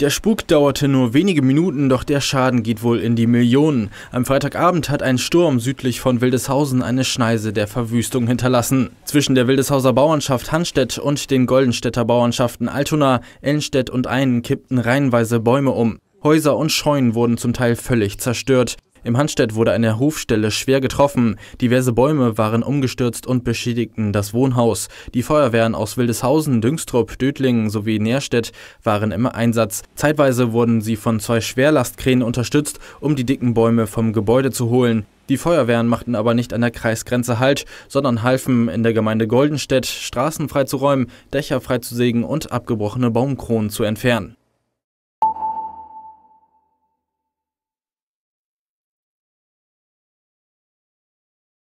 Der Spuk dauerte nur wenige Minuten, doch der Schaden geht wohl in die Millionen. Am Freitagabend hat ein Sturm südlich von Wildeshausen eine Schneise der Verwüstung hinterlassen. Zwischen der Wildeshauser Bauernschaft Hanstedt und den Goldenstädter Bauernschaften Altona, Ellenstedt und Einen kippten reihenweise Bäume um. Häuser und Scheunen wurden zum Teil völlig zerstört. Im Handstedt wurde eine Hofstelle schwer getroffen. Diverse Bäume waren umgestürzt und beschädigten das Wohnhaus. Die Feuerwehren aus Wildeshausen, Düngstrup, Dötlingen sowie Nährstedt waren im Einsatz. Zeitweise wurden sie von zwei Schwerlastkränen unterstützt, um die dicken Bäume vom Gebäude zu holen. Die Feuerwehren machten aber nicht an der Kreisgrenze Halt, sondern halfen in der Gemeinde Goldenstedt, Straßen freizuräumen, Dächer freizusägen und abgebrochene Baumkronen zu entfernen.